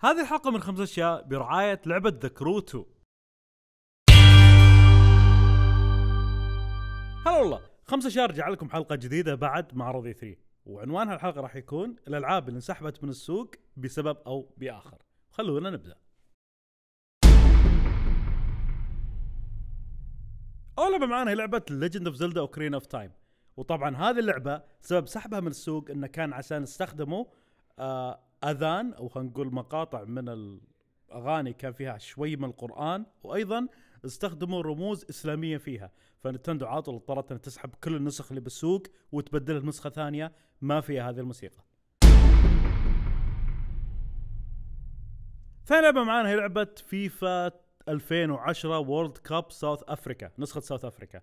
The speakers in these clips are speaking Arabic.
هذه الحلقة من خمس أشياء برعاية لعبة ذا كروتو. هلا والله خمس أشياء رجع لكم حلقة جديدة بعد معرض 3 e وعنوان هالحلقة راح يكون الألعاب اللي انسحبت من السوق بسبب أو بآخر خلونا نبدأ أول لعبة معانا هي لعبة ليجند اوف زلدا اوكرين اوف تايم وطبعا هذه اللعبة سبب سحبها من السوق انه كان عشان استخدموا آه اذان او خلينا نقول مقاطع من الاغاني كان فيها شوي من القران وايضا استخدموا رموز اسلاميه فيها فنتندو عاطل اضطرت انها تسحب كل النسخ اللي بالسوق وتبدلها بنسخه ثانيه ما فيها هذه الموسيقى ثاني لعبه معانا هي لعبه فيفا 2010 وورلد كاب ساوث افريكا نسخه ساوث افريكا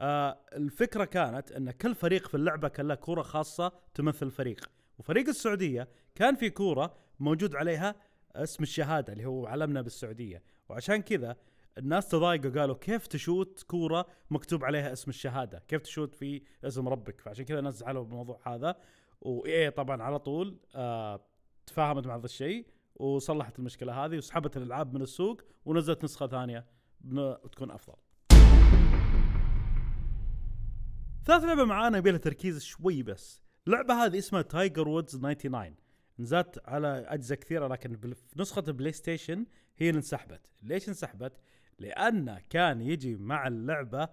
آه الفكره كانت ان كل فريق في اللعبه كان له كره خاصه تمثل الفريق وفريق السعوديه كان في كوره موجود عليها اسم الشهاده اللي هو علمنا بالسعوديه وعشان كذا الناس تضايقوا قالوا كيف تشوت كوره مكتوب عليها اسم الشهاده كيف تشوت في اسم ربك فعشان كذا الناس زعلوا بالموضوع هذا وإيه طبعا على طول آه تفاهمت مع هذا الشيء وصلحت المشكله هذه وسحبت الالعاب من السوق ونزلت نسخه ثانيه تكون افضل ثالث لعبه معانا يبيلها تركيز شوي بس اللعبه هذه اسمها تايجر وودز 99 نزلت على اجهزه كثيره لكن في نسخه البلاي ستيشن هي اللي انسحبت ليش انسحبت لان كان يجي مع اللعبه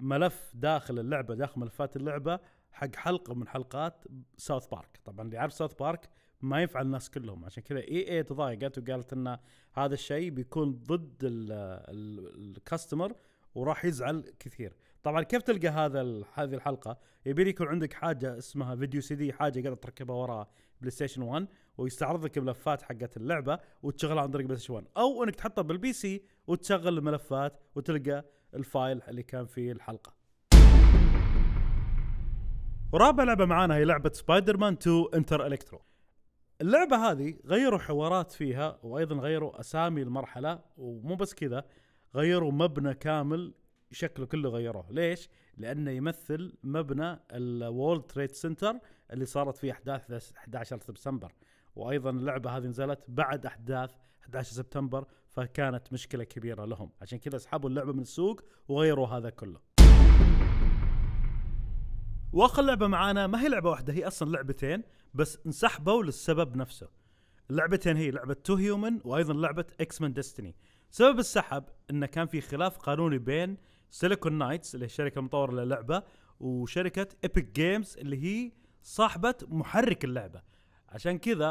ملف داخل اللعبه داخل ملفات اللعبه حق حلقه من حلقات ساوث بارك طبعا اللي يعرف ساوث بارك ما ينفع الناس كلهم عشان كذا اي اي تضايقت وقالت ان هذا الشيء بيكون ضد الكاستمر وراح يزعل كثير طبعا كيف تلقى هذا هذه الحلقه؟ يبي يكون عندك حاجه اسمها فيديو سي دي حاجه قاعد تركبها ورا بلاي ستيشن 1 ويستعرض لك ملفات حقت اللعبه وتشغلها عن طريق بلاي ستيشن 1 او انك تحطها بالبي سي وتشغل الملفات وتلقى الفايل اللي كان فيه الحلقه. ورابع لعبه معانا هي لعبه سبايدر مان 2 انتر الكترو. اللعبه هذه غيروا حوارات فيها وايضا غيروا اسامي المرحله ومو بس كذا غيروا مبنى كامل شكله كله غيروه ليش لانه يمثل مبنى الوول تريد سنتر اللي صارت فيه احداث 11 سبتمبر وايضا اللعبه هذه نزلت بعد احداث 11 سبتمبر فكانت مشكله كبيره لهم عشان كذا سحبوا اللعبه من السوق وغيروا هذا كله واخر لعبه معانا ما هي لعبه واحده هي اصلا لعبتين بس انسحبوا للسبب نفسه اللعبتين هي لعبه تو هيومن وايضا لعبه اكس مان ديستني سبب السحب انه كان في خلاف قانوني بين سيليكون نايتس اللي هي الشركه المطوره للعبه وشركه ايبك جيمز اللي هي صاحبه محرك اللعبه عشان كذا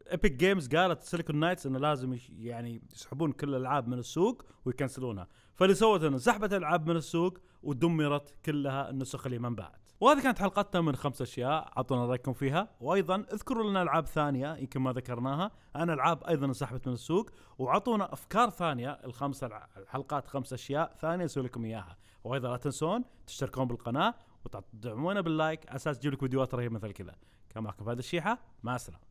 ايبك آه، جيمز قالت سيليكون نايتس انه لازم يعني يسحبون كل الالعاب من السوق ويكنسلونها فاللي سوت انه سحبت الالعاب من السوق ودمرت كلها النسخ اللي ما انباعت وهذه كانت حلقتنا من خمس اشياء اعطونا رايكم فيها وايضا اذكروا لنا العاب ثانيه يمكن ما ذكرناها انا العاب ايضا انسحبت من السوق واعطونا افكار ثانيه الخمس الحلقات خمس اشياء ثانيه نسوي لكم اياها وايضا لا تنسون تشتركون بالقناه وتدعمونا باللايك اساس تجيب لكم فيديوهات رهيبه مثل كذا كان معكم فهد الشيحه مع السلامه